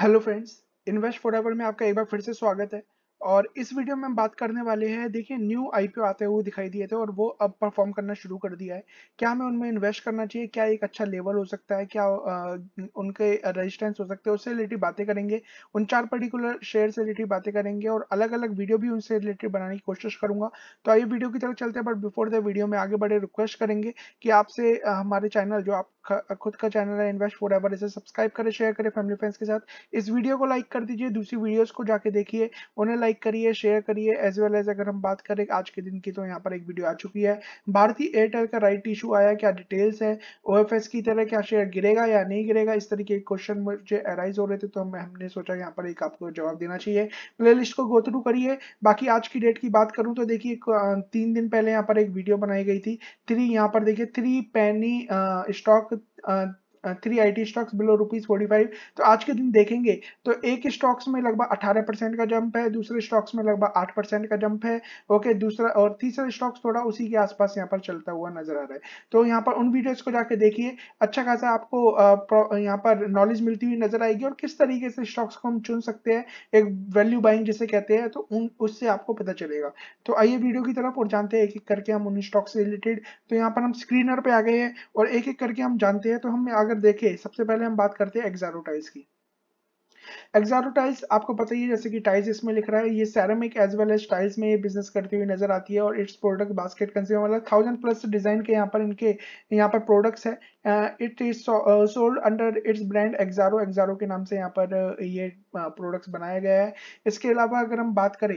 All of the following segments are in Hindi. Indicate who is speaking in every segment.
Speaker 1: हेलो फ्रेंड्स इन्वेस्ट एवर में आपका एक बार फिर से स्वागत है और इस वीडियो में हम बात करने वाले हैं देखिए न्यू आईपीओ आते हुए दिखाई दिए थे और वो अब परफॉर्म करना शुरू कर दिया है क्या हमें उनमें इन्वेस्ट करना चाहिए क्या एक अच्छा लेवल हो सकता है क्या उनके रेजिस्टेंस हो सकते हैं उससे रिलेटेड बातें करेंगे उन चार पर्टिकुलर शेयर से रिलेटेड बातें करेंगे और अलग अलग वीडियो भी उनसे रिलेटेड बनाने की कोशिश करूंगा तो आइए वीडियो की तरफ चलते हैं बट बिफोर द वीडियो में आगे बढ़े रिक्वेस्ट करेंगे कि आपसे हमारे चैनल जो आप खुद का चैनल है इन्वेस्ट फॉर एवर इसे सब्सक्राइब करें शेयर करें फैमिली फ्रेंड्स के साथ इस वीडियो को लाइक कर दीजिए दूसरी वीडियोस को जाके देखिए उन्हें लाइक करिए शेयर करिए एज वेल एज अगर हम बात करें आज के दिन की तो यहाँ पर एक वीडियो आ चुकी है भारतीय एयरटेल का राइट इशू आया क्या डिटेल्स है ओ की तरह क्या शेयर गिरेगा या नहीं गिरेगा इस तरीके के क्वेश्चन मुझे अराइज हो रहे थे तो हम, हमने सोचा यहाँ पर एक आपको जवाब देना चाहिए प्ले लिस्ट को गो थ्रू करिए बाकी आज की डेट की बात करूँ तो देखिए तीन दिन पहले यहाँ पर एक वीडियो बनाई गई थी थ्री यहाँ पर देखिए three penny stock uh, three IT stocks below rupees forty five तो आज के दिन देखेंगे तो एक स्टॉक्स में लगभग अठारह परसेंट का जंप है दूसरे स्टॉक्स में लगभग आठ परसेंट का जंप है ओके दूसरा और तीसरा स्टॉक्स थोड़ा उसी के आसपास यहाँ पर चलता हुआ नजर आ रहा है तो यहाँ पर उन वीडियोज को जाके देखिए अच्छा खासा आपको यहाँ पर नॉलेज मिलती हुई नजर आएगी और किस तरीके से स्टॉक्स को हम चुन सकते हैं एक वैल्यू बाइंग जिसे कहते हैं तो उन उससे आपको पता चलेगा तो आइए वीडियो की तरफ और जानते हैं एक एक करके हम उन स्टॉक्स से रिलेटेड तो यहाँ पर हम स्क्रीनर पे आ गए हैं और एक एक करके हम जानते हैं तो हम आगे अगर देखें सबसे पहले हम बात करते हैं एक्जारोटाइज की एक्जारोटाइज आपको पता ही है जैसे कि टाइल्स इसमें लिख रहा है ये ceramic as well as tiles में ये बिजनेस करती हुई नजर आती है और इट्स प्रोडक्ट बास्केट कंज्यूमर मतलब थाउजेंड प्लस डिजाइन के यहाँ पर इनके यहाँ पर प्रोडक्ट्स है it is sold under its brand Exxaro Exxaro के नाम से यहाँ पर uh, ये प्रोडक्ट्स uh, बनाया गया है इसके अलावा अगर हम बात करें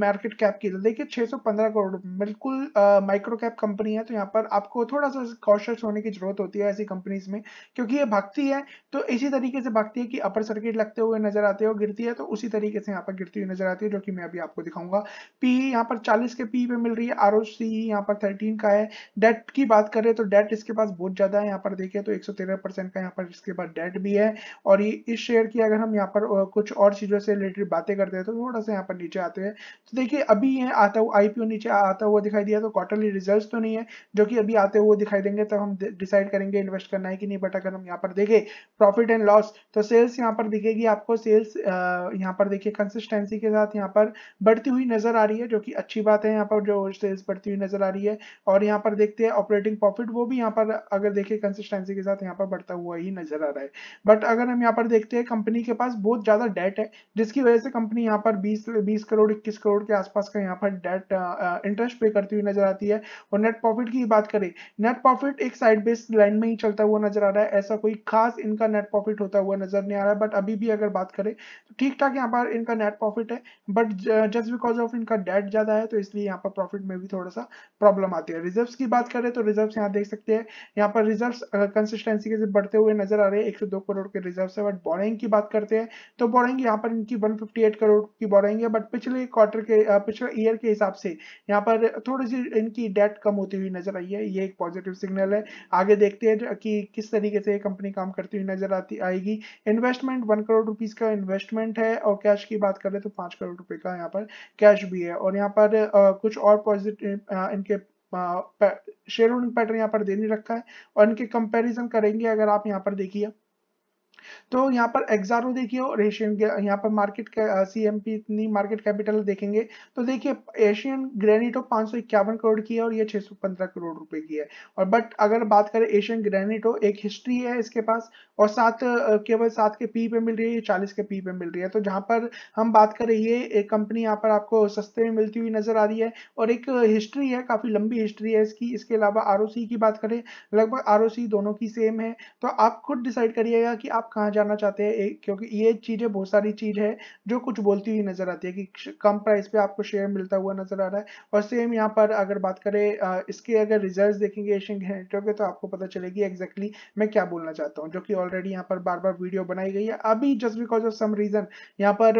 Speaker 1: मार्केट uh, कैप um, की तो देखिए 615 करोड़ बिल्कुल माइक्रो कैप कंपनी है तो यहाँ पर आपको थोड़ा सा कॉशस होने की जरूरत होती है ऐसी कंपनीज में क्योंकि ये भागती है तो इसी तरीके से भागती है कि अपर सर्किट लगते हुए नजर आते हो गिरती है तो उसी तरीके से यहाँ पर गिरती हुई नजर आती है जो कि मैं अभी आपको दिखाऊंगा पी यहाँ पर चालीस के पी पे मिल रही है आर ओ सी यहाँ पर थर्टीन का है डेट की बात करें तो डेट इसके पास पास बहुत ज्यादा है यहाँ पर देखें तो 113 परसेंट का यहाँ पर इसके बाद डेट भी है और ये इस शेयर की अगर हम यहाँ पर कुछ और चीजों से रिलेटेड बातें करते हैं तो थोड़ा सा यहाँ पर नीचे आते हैं तो देखिए अभी ये आता हुआ आईपीओ नीचे आता हुआ दिखाई दिया तो क्वार्टरली रिजल्ट तो नहीं है जो कि अभी आते हुए दिखाई देंगे तब तो हम डिसाइड करेंगे इन्वेस्ट करना है कि नहीं बट अगर हम यहाँ पर देखें प्रॉफिट एंड लॉस तो सेल्स यहाँ पर दिखेगी आपको सेल्स यहाँ पर देखिए कंसिस्टेंसी के साथ यहाँ पर बढ़ती हुई नजर आ रही है जो कि अच्छी बात है यहाँ पर जो सेल्स बढ़ती हुई नजर आ रही है और यहाँ पर देखते हैं ऑपरेटिंग प्रॉफिट वो भी यहाँ पर अगर देखिए कंसिस्टेंसी के साथ यहाँ पर बढ़ता हुआ ही नजर आ रहा है बट अगर हम यहाँ पर देखते हैं कंपनी के पास बहुत ज्यादा डेट है जिसकी वजह से कंपनी यहाँ पर 20 20 करोड़ 21 करोड़ के आसपास का यहाँ पर डेट इंटरेस्ट पे करती हुई नजर आती है और नेट प्रॉफिट की बात करें नेट प्रॉफिट एक साइड बेस लाइन में ही चलता हुआ नजर आ रहा है ऐसा कोई खास इनका नेट प्रॉफिट होता हुआ नजर नहीं आ रहा है बट अभी भी अगर बात करें तो ठीक ठाक यहाँ पर इनका नेट प्रॉफिट है बट जस्ट बिकॉज ऑफ इनका डेट ज्यादा है तो इसलिए यहाँ पर प्रॉफिट में भी थोड़ा सा प्रॉब्लम आती है रिजर्व की बात करें तो रिजर्व यहाँ देख सकते हैं यहाँ पर रिजर्व कंसिस्टेंसी के बढ़ते हुए नजर आ रहे हैं एक करोड़ के रिजर्व है बट बोरिंग की बात करते हैं तो बोरिंग यहाँ पर इनकी 158 करोड़ की बोरिंग है बट पिछले क्वार्टर के पिछले ईयर के हिसाब से यहाँ पर थोड़ी सी इनकी डेट कम होती हुई नजर आई है ये एक पॉजिटिव सिग्नल है आगे देखते हैं कि किस तरीके से कंपनी काम करती हुई नजर आती आएगी इन्वेस्टमेंट वन करोड़ रुपीज का इन्वेस्टमेंट है और कैश की बात करें तो पांच करोड़ रुपए का यहाँ पर कैश भी है और यहाँ पर कुछ और पॉजिटिव इनके शेयर होल्डिंग पैटर्न यहाँ पर दे नहीं रखा है और इनके कंपैरिजन करेंगे अगर आप यहाँ पर देखिए तो यहाँ पर एक्सारो देखिए और एशियन यहाँ पर मार्केट सी एम पी इतनी मार्केट कैपिटल देखेंगे तो देखिए एशियन ग्रेनिटो पाँच करोड़ की है और ये 615 करोड़ रुपए की है और बट अगर बात करें एशियन ग्रेनिटो एक हिस्ट्री है इसके पास और सात uh, केवल सात के पी पे मिल रही है चालीस के पी पे मिल रही है तो जहाँ पर हम बात करें ये एक कंपनी यहाँ पर आपको सस्ते में मिलती हुई नजर आ रही है और एक हिस्ट्री है काफी लंबी हिस्ट्री है इसकी इसके अलावा आर की बात करें लगभग आर दोनों की सेम है तो आप खुद डिसाइड करिएगा कि आप कहाँ जाना चाहते हैं क्योंकि ये चीज़ें बहुत सारी चीज़ है जो कुछ बोलती हुई नज़र आती है कि कम प्राइस पे आपको शेयर मिलता हुआ नज़र आ रहा है और सेम यहाँ पर अगर बात करें इसके अगर रिजल्ट देखेंगे एशियन हेरिटेज के तो आपको पता चलेगी एग्जैक्टली exactly मैं क्या बोलना चाहता हूँ जो कि ऑलरेडी यहाँ पर बार बार वीडियो बनाई गई है अभी just because of some reason यहाँ पर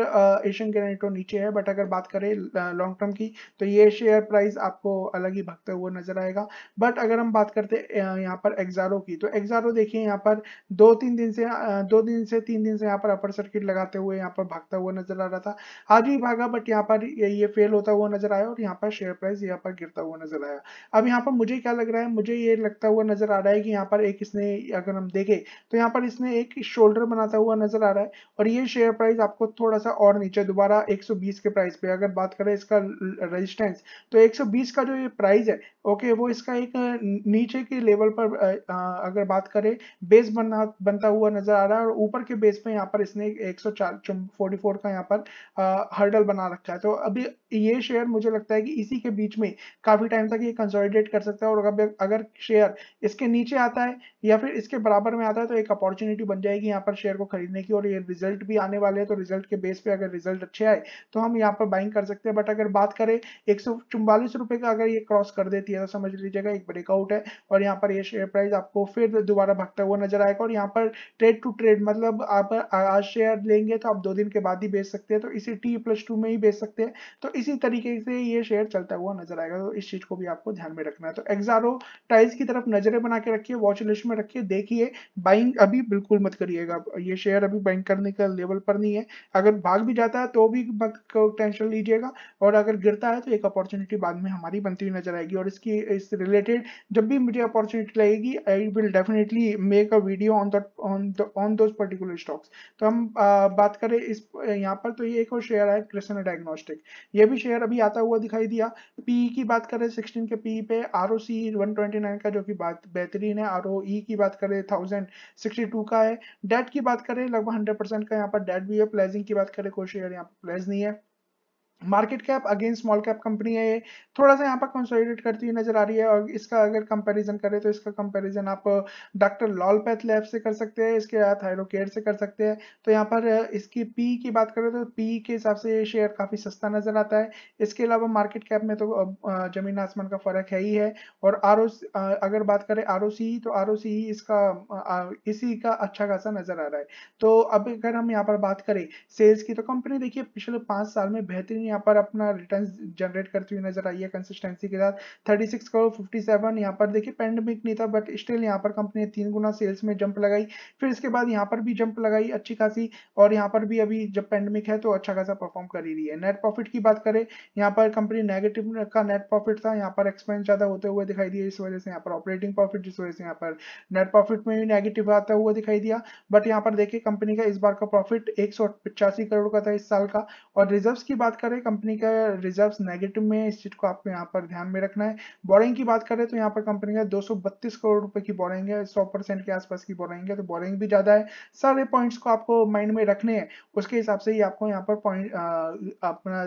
Speaker 1: एशियन ग्रेनेटो नीचे है बट अगर बात करें लॉन्ग टर्म की तो ये शेयर प्राइस आपको अलग ही भगता हुआ नज़र आएगा बट अगर हम बात करते हैं यहाँ पर एग्जारो की तो एग्जारो देखिए यहाँ पर दो तीन दिन से दो दिन से तीन दिन से यहाँ पर अपर सर्किट लगाते हुए यहाँ पर भागता हुआ नजर आ रहा था आज भी भागा बट यहाँ पर ये फेल होता हुआ नजर आया और यहाँ पर शेयर प्राइस यहाँ पर गिरता हुआ नजर आया अब यहाँ पर मुझे क्या लग रहा है मुझे ये लगता हुआ नजर आ रहा है कि यहाँ पर एक इसने अगर हम देखे तो यहाँ पर इसने एक शोल्डर बनाता हुआ नजर आ रहा है और ये शेयर प्राइस आपको थोड़ा सा और नीचे दोबारा एक के प्राइस पे अगर बात करें इसका रजिस्टेंस तो एक का जो ये प्राइस है ओके वो इसका एक नीचे के लेवल पर अगर बात करें बेस बनना बनता हुआ नजर आ रहा है और ऊपर के बेस पे यहाँ पर इसने एक फोर का यहाँ पर हर्डल बना रखा है तो अभी ये शेयर मुझे लगता है कि इसी के बीच में काफ़ी टाइम तक ये कंसोलिडेट कर सकता है और अगर शेयर इसके नीचे आता है या फिर इसके बराबर में आता है तो एक अपॉर्चुनिटी बन जाएगी यहाँ पर शेयर को खरीदने की और ये रिजल्ट भी आने वाले हैं तो रिजल्ट के बेस पे अगर रिजल्ट अच्छे आए तो हम यहाँ पर बाइंग कर सकते हैं बट अगर बात करें एक रुपए का अगर ये क्रॉस कर देती है तो समझ लीजिएगा एक ब्रेकआउट है और यहाँ पर ये शेयर प्राइस आपको फिर दोबारा भागता हुआ नजर आएगा और यहाँ पर ट्रेड टू ट्रेड मतलब आप आज शेयर लेंगे तो आप दो दिन के बाद ही बेच सकते हैं तो इसे टी प्लस टू में ही बेच सकते हैं तो इसी तरीके से ये शेयर चलता हुआ नजर आएगा तो इस चीज को भी आपको ध्यान में रखना है तो एक्सारो टाइल्स की तरफ नजरें बना के रखिए वॉच लिस्ट में रखिए देखिए बाइंग अभी बिल्कुल मत करिएगा ये शेयर अभी बाइंग करने का लेवल पर नहीं है अगर भाग भी जाता है तो भी मत टेंशन लीजिएगा और अगर गिरता है तो एक अपॉर्चुनिटी बाद में हमारी बनती हुई नजर आएगी और इसकी इस रिलेटेड जब भी मुझे अपॉर्चुनिटी लगेगी I will definitely make a video on that on the those particular stocks तो हम बात करें इस यहाँ पर तो ये एक और शेयर है कृष्ण डायग्नोस्टिक ये भी शेयर अभी आता हुआ दिखाई दिया पीई की बात करें सिक्सटीन के पीई पे R O C one twenty nine का जो कि बात बेहतरीन है आर ओ ई की बात करें थाउजेंड सिक्सटी टू का है डेट की बात करें लगभग हंड्रेड परसेंट का यहाँ पर डेट भी है प्लेजिंग की बात करें कोई शेयर यहाँ पर प्लेज नहीं है market cap again small cap company है ये थोड़ा सा यहाँ पर कंसोलिडेट करती हुई नजर आ रही है और इसका अगर कंपैरिजन करें तो इसका कंपैरिजन आप डॉक्टर लॉलपैथ लैब से कर सकते हैं इसके बाद थायरोकेयर से कर सकते हैं तो यहाँ पर इसकी पी की बात करें तो पी के हिसाब से ये शेयर काफ़ी सस्ता नजर आता है इसके अलावा मार्केट कैप में तो जमीन आसमान का फर्क है ही है और आर अगर बात करें आर तो आर इसका इसी का अच्छा खासा नजर आ रहा है तो अब अगर हम यहाँ पर बात करें सेल्स की तो कंपनी देखिए पिछले पाँच साल में बेहतरीन यहाँ पर अपना रिटर्न जनरेट करती हुई नजर आई है कंसिस्टेंसी के साथ thirty six crore fifty seven यहाँ पर देखिए पेंडेमिक नहीं था बट स्टिल यहाँ पर कंपनी ने तीन गुना सेल्स में जंप लगाई फिर इसके बाद यहाँ पर भी जंप लगाई अच्छी खासी और यहाँ पर भी अभी जब पेंडेमिक है तो अच्छा खासा परफॉर्म कर ही रही है नेट प्रॉफिट की बात करें यहाँ पर कंपनी नेगेटिव का नेट प्रॉफिट था यहाँ पर एक्सपेंस ज्यादा होते हुए दिखाई दिए इस वजह से यहाँ पर ऑपरेटिंग प्रॉफिट जिस वजह से यहाँ पर नेट प्रॉफिट में भी नेगेटिव आता हुआ दिखाई दिया बट यहाँ पर देखिए कंपनी का इस बार का प्रॉफिट एक करोड़ का था इस साल का और रिजर्व की बात करें सारी कंपनी का रिजर्व नेगेटिव में इस चीज को आपको यहाँ पर ध्यान में रखना है बोरिंग की बात करें तो यहाँ पर कंपनी का दो करोड़ रुपए की बोरिंग है सौ परसेंट के आसपास की बोरिंग है तो बोरिंग भी ज्यादा है सारे पॉइंट्स को आपको माइंड में रखने हैं उसके हिसाब से ही आपको यहाँ पर पॉइंट अपना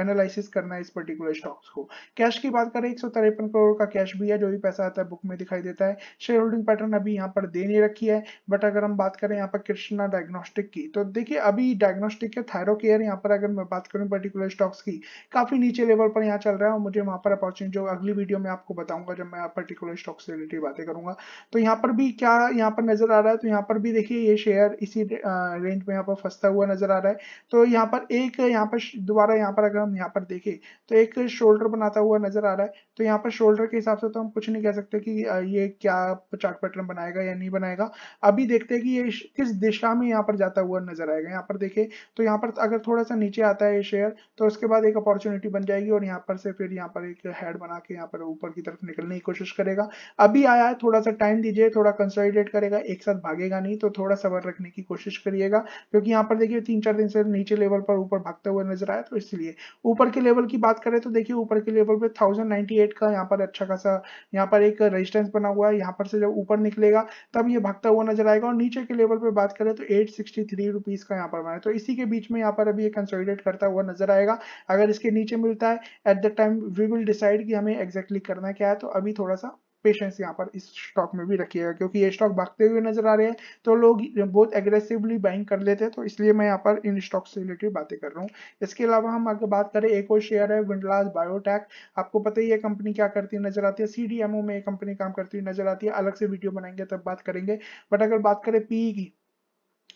Speaker 1: एनालिसिस करना है इस पर्टिकुलर स्टॉक्स को कैश की बात करें एक करोड़ का कैश भी है जो भी पैसा आता है बुक में दिखाई देता है शेयर होल्डिंग पैटर्न अभी यहाँ पर दे नहीं रखी है बट अगर हम बात करें यहाँ पर कृष्णा डायग्नोस्टिक की तो देखिए अभी डायग्नोस्टिक के थायरो केयर यहाँ पर अगर मैं बात करूँ पर्टिकुलर स्टॉक्स की काफी नीचे लेवल पर यहाँ चल रहा है और मुझे वहाँ पर अपॉर्चुनिटी जो अगली वीडियो में आपको बताऊंगा जब मैं पर्टिकुलर स्टॉक से रिलेटेड बातें करूंगा तो यहाँ पर भी क्या यहाँ पर नजर आ रहा है तो यहाँ पर भी देखिए ये शेयर इसी रेंज में यहाँ पर फंसता हुआ नजर आ रहा है तो यहाँ पर एक यहाँ पर दोबारा यहाँ पर अगर हम यहाँ पर देखें तो एक शोल्डर बनाता हुआ नजर आ रहा है तो यहाँ पर शोल्डर के हिसाब से तो हम कुछ नहीं कह सकते कि ये क्या चार्ट पैटर्न बनाएगा या नहीं बनाएगा अभी देखते हैं कि ये किस दिशा में यहाँ पर जाता हुआ नजर आएगा यहाँ पर देखे तो यहाँ पर अगर थोड़ा सा नीचे आता है ये शेयर तो उसके बाद एक अपॉर्चुनिटी बन जाएगी और यहाँ पर से फिर यहाँ पर एक हेड बना के यहाँ पर ऊपर की तरफ निकलने की कोशिश करेगा अभी आया है थोड़ा सा टाइम दीजिए थोड़ा कंसोलिडेट करेगा एक साथ भागेगा नहीं तो थोड़ा सबर रखने की कोशिश करिएगा क्योंकि यहाँ पर देखिए तीन चार दिन से नीचे लेवल पर ऊपर भागता हुआ नजर आया तो इसलिए ऊपर के लेवल की बात करें तो देखिए ऊपर के लेवल पे 1098 का यहाँ पर अच्छा खासा यहाँ पर एक रेजिस्टेंस बना हुआ है यहाँ पर से जब ऊपर निकलेगा तब ये भागता हुआ नजर आएगा और नीचे के लेवल पे बात करें तो एट सिक्सटी का यहाँ पर बना तो इसी के बीच में यहाँ पर अभी ये कंसोलिडेट करता हुआ नजर आएगा अगर इसके नीचे मिलता है at the time we will decide कि हमें एग्जैक्टली exactly करना क्या है तो अभी थोड़ा सा पेशेंस यहाँ पर इस स्टॉक में भी रखिएगा क्योंकि ये स्टॉक भागते हुए नजर आ रहे हैं तो लोग बहुत एग्रेसिवली बाइंग कर लेते हैं तो इसलिए मैं यहाँ पर इन स्टॉक से रिलेटेड बातें कर रहा हूँ इसके अलावा हम अगर बात करें एक और शेयर है विंडलाज बायोटेक आपको पता ही है कंपनी क्या करती नजर आती है सी में ये कंपनी काम करती हुई नजर आती है अलग से वीडियो बनाएंगे तब बात करेंगे बट अगर बात करें पी e की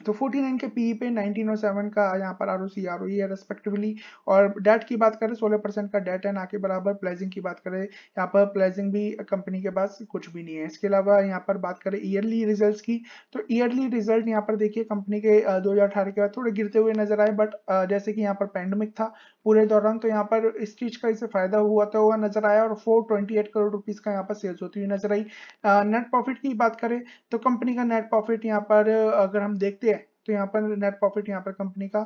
Speaker 1: तो 49 के पीई e पे 19 और 7 का यहाँ पर आर ओ सी आर ओ है रेस्पेक्टिवली और डेट की बात करें 16 परसेंट का डेट है ना के बराबर प्लेजिंग की बात करें यहाँ पर प्लेजिंग भी कंपनी के पास कुछ भी नहीं है इसके अलावा यहाँ पर बात करें ईयरली रिजल्ट्स की तो ईयरली रिजल्ट यहाँ पर देखिए कंपनी के दो के बाद थोड़े गिरते हुए नजर आए बट जैसे कि यहाँ पर पैंडमिक था पूरे दौरान तो यहाँ पर इस चीज का इसे फायदा हुआ तो हुआ नजर आया और फोर करोड़ रुपीज का यहाँ पर सेल्स होती हुई नजर आई नेट प्रॉफिट की बात करें तो कंपनी का नेट प्रॉफिट यहाँ पर अगर हम देखते तो यहाँ पर नेट प्रॉफिट यहाँ पर कंपनी का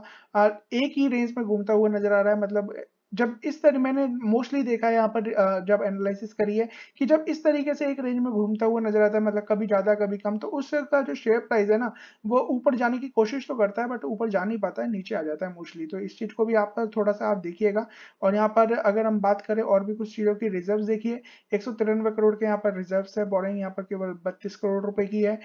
Speaker 1: एक ही रेंज में घूमता हुआ नजर आ रहा है मतलब जब इस तरह मैंने मोस्टली देखा है यहाँ पर जब एनालिसिस करी है कि जब इस तरीके से एक रेंज में घूमता हुआ नजर आता है मतलब कभी ज्यादा कभी कम तो उसका जो शेयर प्राइस है ना वो ऊपर जाने की कोशिश तो करता है बट ऊपर जा नहीं पाता है नीचे आ जाता है मोस्टली तो इस चीज को भी आप थोड़ा सा आप देखिएगा और यहाँ पर अगर हम बात करें और भी कुछ चीजों की रिजर्व देखिए एक करोड़ के यहाँ पर रिजर्व है बोरिंग यहाँ पर केवल बत्तीस करोड़ रुपए की है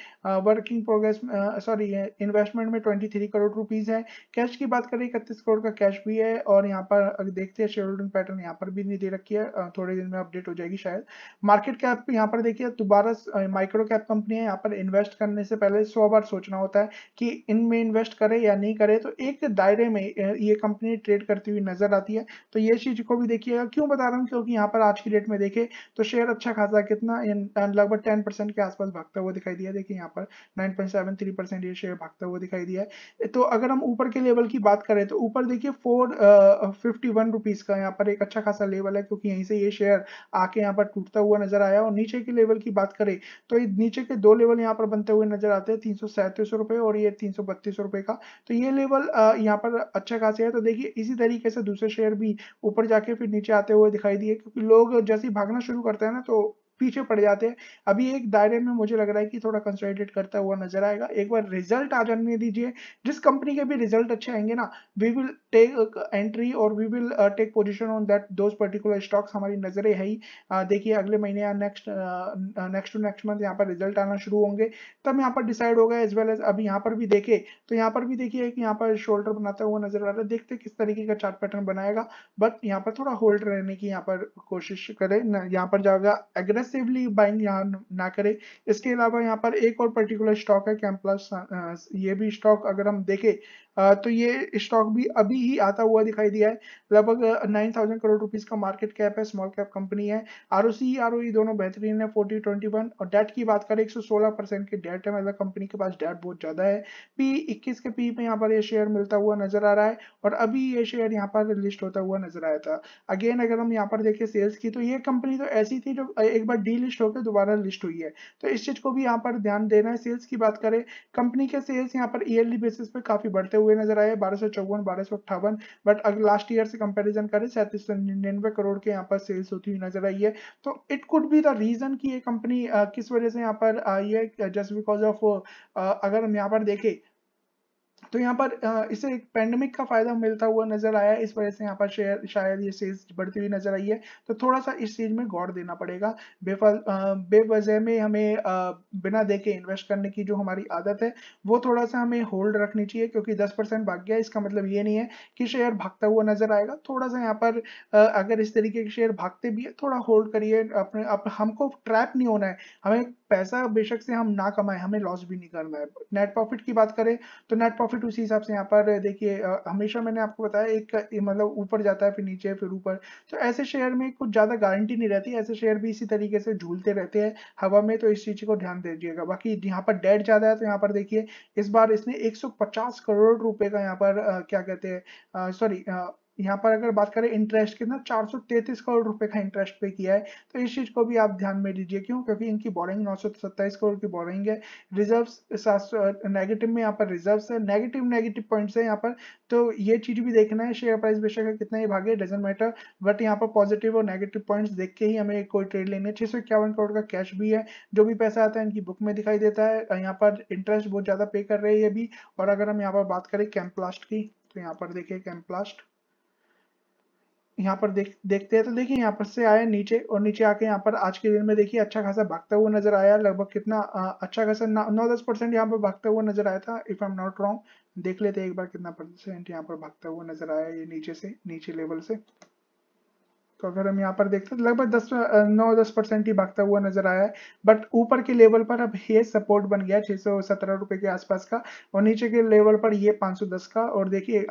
Speaker 1: वर्किंग प्रोग्रेस सॉरी इन्वेस्टमेंट में ट्वेंटी करोड़ रुपीज है कैश की बात करें इकतीस करोड़ का कैश भी है और यहाँ पर देख देखते हैं शेयर होल्डिंग पैटर्न यहाँ पर भी नहीं दे रखी है थोड़े दिन में अपडेट हो जाएगी शायद मार्केट कैप यहाँ पर देखिए दोबारा माइक्रो कैप कंपनी है यहाँ पर इन्वेस्ट करने से पहले सौ बार सोचना होता है कि इनमें इन्वेस्ट करे या नहीं करे तो एक दायरे में ये कंपनी ट्रेड करती हुई नजर आती है तो ये चीज को भी देखिएगा क्यों बता रहा हूँ क्योंकि यहाँ पर आज की डेट में देखे तो शेयर अच्छा खासा कितना लगभग टेन के आसपास भागता हुआ दिखाई दिया देखिए यहाँ पर नाइन ये शेयर भागता हुआ दिखाई दिया तो अगर हम ऊपर के लेवल की बात करें तो ऊपर देखिए फोर फिफ्टी रुपीज का यहाँ पर एक अच्छा खासा लेवल है क्योंकि यहीं से ये शेयर आके यहाँ पर टूटता हुआ नजर आया और नीचे के लेवल की बात करें तो ये नीचे के दो लेवल यहाँ पर बनते हुए नजर आते हैं तीन रुपए और ये तीन रुपए का तो ये लेवल यहाँ पर अच्छा खासे है तो देखिए इसी तरीके से दूसरे शेयर भी ऊपर जाके फिर नीचे आते हुए दिखाई दिए क्योंकि लोग जैसे ही भागना शुरू करते हैं ना तो पीछे पड़ जाते हैं अभी एक दायरे में मुझे लग रहा है कि थोड़ा कंसोलिडेट करता हुआ नजर आएगा एक बार रिजल्ट आ जाने दीजिए जिस कंपनी के भी रिजल्ट अच्छे आएंगे ना वी विल टेक एंट्री और we will take position on that दो पर्टिकुलर स्टॉक्स हमारी नजरें है ही uh, देखिए अगले महीने या next next to next month यहाँ पर रिजल्ट आना शुरू होंगे तब यहाँ पर डिसाइड होगा एज वेल एज अभी यहाँ पर भी देखे तो यहाँ पर भी देखिए कि यहाँ पर शोल्डर बनाता हुआ नजर आ रहा है देखते किस तरीके का चार्ट पैटर्न बनाएगा बट यहाँ पर थोड़ा होल्ड रहने की यहाँ पर कोशिश करें यहाँ पर जाएगा एग्रेस एग्रेसिवली बाइंग यहाँ ना करें इसके अलावा यहाँ पर एक और पर्टिकुलर स्टॉक है कैम्प्लस ये भी स्टॉक अगर हम देखें तो ये स्टॉक भी अभी ही आता हुआ दिखाई दिया है लगभग नाइन थाउजेंड करोड़ रुपीज का मार्केट कैप है स्मॉल कैप कंपनी है R O C R O दोनों बेहतरीन है फोर्टी ट्वेंटी वन और डेट की बात करें एक सौ सोलह परसेंट के डेट है मतलब कंपनी के पास डेट बहुत ज्यादा है पी इक्कीस के पी में यहाँ पर ये शेयर मिलता हुआ नजर आ रहा है और अभी ये शेयर यहाँ पर लिस्ट होता हुआ नजर आया था अगेन अगर हम यहाँ पर देखें सेल्स की तो ये कंपनी तो ऐसी थी जो एक बार डी लिस्ट होकर दोबारा लिस्ट हुई है तो इस चीज को भी यहाँ पर ध्यान देना है सेल्स की बात करें कंपनी के सेल्स यहाँ पर ईयरली बेसिस पे काफी बढ़ते हुए हुए नजर आए बारह सौ चौवन बारह सौ अट्ठावन बट अगर लास्ट ईयर से कंपेरिजन करें सैंतीस सौ निन्यानवे करोड़ के यहाँ पर सेल्स होती हुई नजर आई है तो it could be the reason की ये कंपनी किस वजह से यहाँ पर आई है जस्ट बिकॉज ऑफ अगर हम यहाँ पर देखें तो यहाँ पर इसे एक पेंडेमिक का फायदा मिलता हुआ नजर आया इस वजह से यहाँ पर शेयर शायद ये सेल्स बढ़ती हुई नजर आई है तो थोड़ा सा इस चीज में गौर देना पड़ेगा बेफल बेवजह में हमें बिना देखे इन्वेस्ट करने की जो हमारी आदत है वो थोड़ा सा हमें होल्ड रखनी चाहिए क्योंकि दस परसेंट भाग गया इसका मतलब ये नहीं है कि शेयर भागता हुआ नजर आएगा थोड़ा सा यहाँ पर अगर इस तरीके के शेयर भागते भी है थोड़ा होल्ड करिए अपने हमको ट्रैप नहीं होना है हमें पैसा बेशक से हम ना कमाए हमें लॉस भी नहीं करना है नेट प्रॉफिट की बात करें तो नेट प्रॉफिट प्रॉफिट उसी हिसाब से यहाँ पर देखिए हमेशा मैंने आपको बताया एक मतलब ऊपर जाता है फिर नीचे फिर ऊपर तो ऐसे शेयर में कुछ ज़्यादा गारंटी नहीं रहती ऐसे शेयर भी इसी तरीके से झूलते रहते हैं हवा में तो इस चीज़ को ध्यान दीजिएगा बाकी यहाँ पर डेट ज़्यादा है तो यहाँ पर देखिए इस बार इसने एक करोड़ रुपए का यहाँ पर क्या कहते हैं सॉरी यहाँ पर अगर बात करें इंटरेस्ट चार सौ तैतीस करोड़ रुपए का इंटरेस्ट पे किया है तो इस चीज को भी आप ध्यान में लीजिए क्यों क्योंकि इनकी बोरिंग नौ करोड़ की बोरिंग है रिजर्व नेगेटिव में यहाँ पर रिजर्व है नेगेटिव नेगेटिव पॉइंट है यहाँ पर तो ये चीज भी देखना है शेयर प्राइस बेशक कितना ही भागे डजेंट मैटर बट यहाँ पर पॉजिटिव और नेगेटिव पॉइंट्स देख के ही हमें कोई ट्रेड लेने है छह सौ इक्यावन करोड़ का कैश भी है जो भी पैसा आता है इनकी बुक में दिखाई देता है यहाँ पर इंटरेस्ट बहुत ज्यादा पे कर रहे हैं ये और अगर हम यहाँ पर बात करें कैम्पलास्ट की तो यहाँ पर देखिए कैम्पलास्ट यहाँ पर देख देखते हैं तो देखिए यहाँ पर से आए नीचे और नीचे आके यहाँ पर आज के दिन में देखिए अच्छा खासा भागता हुआ नजर आया लगभग कितना आ, अच्छा खासा नौ दस परसेंट यहाँ पर भागता हुआ नजर आया था if I am not wrong देख लेते हैं एक बार कितना परसेंट यहाँ पर भागता हुआ नजर आया ये नीचे से नीचे लेवल से तो अगर हम यहाँ पर देखते हैं लगभग दस नौ दस परसेंट ही भागता हुआ नजर आया है बट ऊपर के लेवल पर अब ये सपोर्ट बन गया छह सौ सत्रह रुपए के आसपास का और नीचे के लेवल पर ये पांच सौ दस का और देखिए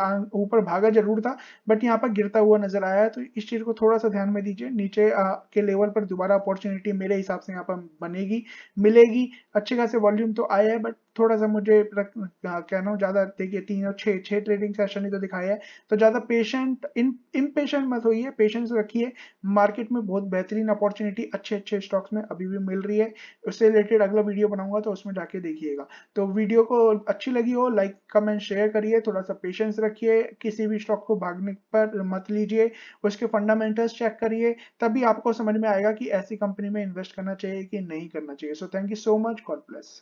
Speaker 1: ऊपर भागा जरूर था बट यहाँ पर गिरता हुआ नजर आया है तो इस चीज़ को थोड़ा सा ध्यान में दीजिए नीचे आ, के लेवल पर दोबारा अपॉर्चुनिटी मेरे हिसाब से यहाँ पर बनेगी मिलेगी अच्छे खासे वॉल्यूम तो आया है बट थोड़ा सा मुझे कहना हूँ ज्यादा देखिए तीन और छह छह ट्रेडिंग सेशन ही तो दिखाया है तो ज्यादा पेशेंट इन इम्पेशेंट मत होइए पेशेंस रखिए मार्केट में बहुत बेहतरीन अपॉर्चुनिटी अच्छे अच्छे स्टॉक्स में अभी भी मिल रही है उससे रिलेटेड अगला वीडियो बनाऊंगा तो उसमें जाके देखिएगा तो वीडियो को अच्छी लगी हो लाइक कमेंट शेयर करिए थोड़ा सा पेशेंस रखिए किसी भी स्टॉक को भागने पर मत लीजिए उसके फंडामेंटल्स चेक करिए तभी आपको समझ में आएगा कि ऐसी कंपनी में इन्वेस्ट करना चाहिए कि नहीं करना चाहिए so thank you so much God bless